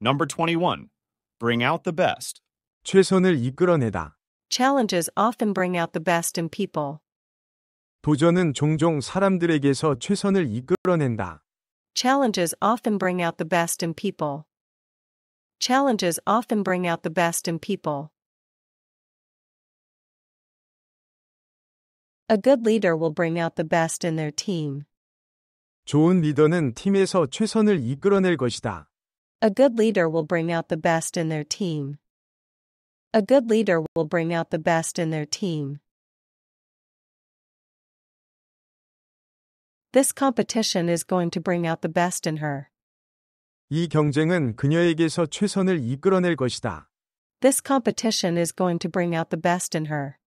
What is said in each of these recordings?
Number 21. Bring out the best. 최선을 이끌어내다. Challenges often bring out the best in people. 도전은 종종 사람들에게서 최선을 이끌어낸다. Challenges often bring out the best in people. Challenges often bring out the best in people. A good leader will bring out the best in their team. 좋은 리더는 팀에서 최선을 이끌어낼 것이다. A good leader will bring out the best in their team. A good leader will bring out the best in their team. This competition is going to bring out the best in her. 이 경쟁은 그녀에게서 최선을 이끌어낼 것이다. This competition is going to bring out the best in her.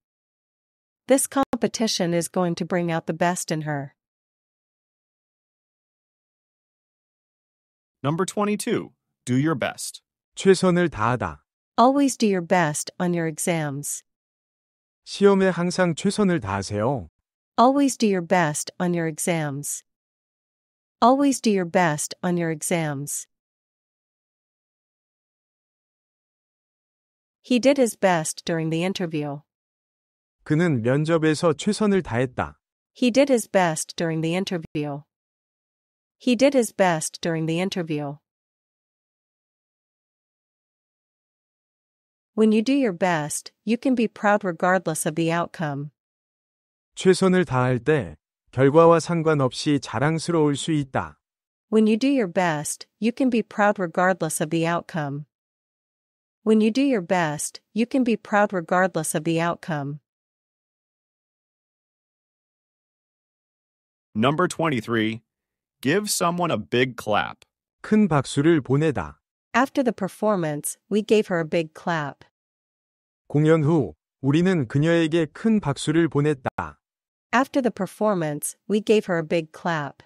This competition is going to bring out the best in her. Number 22. Do your best. 최선을 다하다. Always do your best on your exams. 시험에 항상 최선을 다하세요. Always do your best on your exams. Always do your best on your exams. He did his best during the interview. 그는 면접에서 최선을 다했다. He did his best during the interview. He did his best during the interview. When you do your best, you can be proud regardless of the outcome. 최선을 다할 때 결과와 상관없이 자랑스러울 수 있다. When you do your best, you can be proud regardless of the outcome. When you do your best, you can be proud regardless of the outcome. Number 23. Give someone a big clap. 큰 박수를 보내다. After the performance, we gave her a big clap. 공연 후 우리는 그녀에게 큰 박수를 보냈다. After the performance, we gave her a big clap.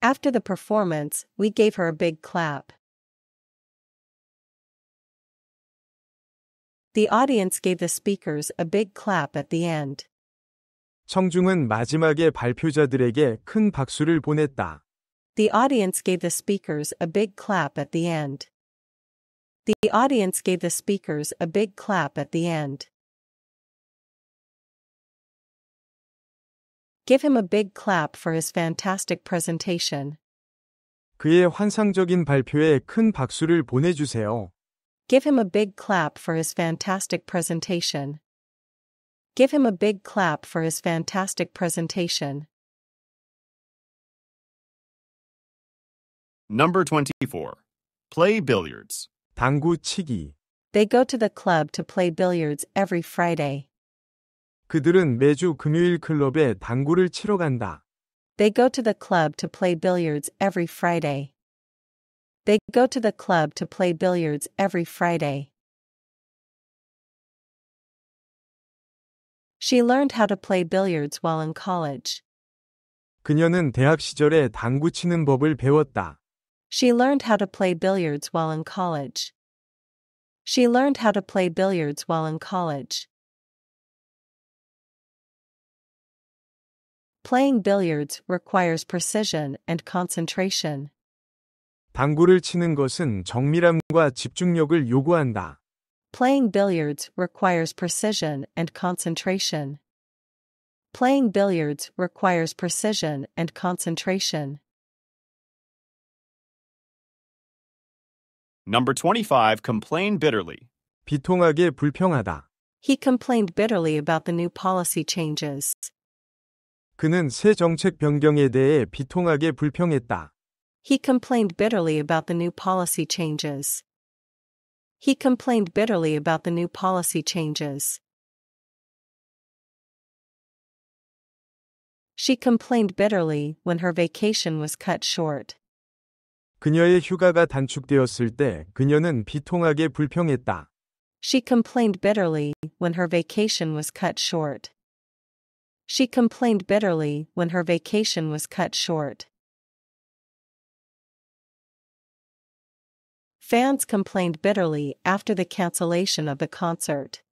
After the performance, we gave her a big clap. The audience gave the speakers a big clap at the end. 청중은 마지막에 발표자들에게 큰 박수를 보냈다. The audience gave the speakers a big clap at the end. The audience gave the speakers a big clap at the end. Give him a big clap for his fantastic presentation. 그의 환상적인 발표에 큰 박수를 보내주세요. Give him a big clap for his fantastic presentation. Give him a big clap for his fantastic presentation. Number 24. Play billiards. 당구치기. They go to the club to play billiards every Friday. 그들은 매주 금요일 클럽에 당구를 치러 간다. They go to the club to play billiards every Friday. They go to the club to play billiards every Friday. She learned how to play billiards while in college. 그녀는 대학 시절에 당구 치는 법을 배웠다. She learned how to play billiards while in college. She learned how to play billiards while in college. Playing billiards requires precision and concentration. 치는 것은 정밀함과 집중력을 요구한다. Playing billiards requires precision and concentration. Playing billiards requires precision and concentration. Number 25. Complain bitterly. 비통하게 불평하다. He complained bitterly about the new policy changes. 그는 새 정책 변경에 대해 비통하게 불평했다. He complained bitterly about the new policy changes. He complained bitterly about the new policy changes. She complained bitterly when her vacation was cut short. 그녀의 휴가가 단축되었을 때 그녀는 비통하게 불평했다. She complained bitterly when her vacation was cut short. She complained bitterly when her vacation was cut short. Fans complained bitterly after the cancellation of the concert.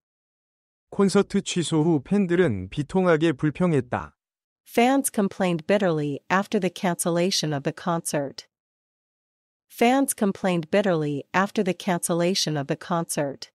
콘서트 취소 후 팬들은 비통하게 불평했다. Fans complained bitterly after the cancellation of the concert. Fans complained bitterly after the cancellation of the concert.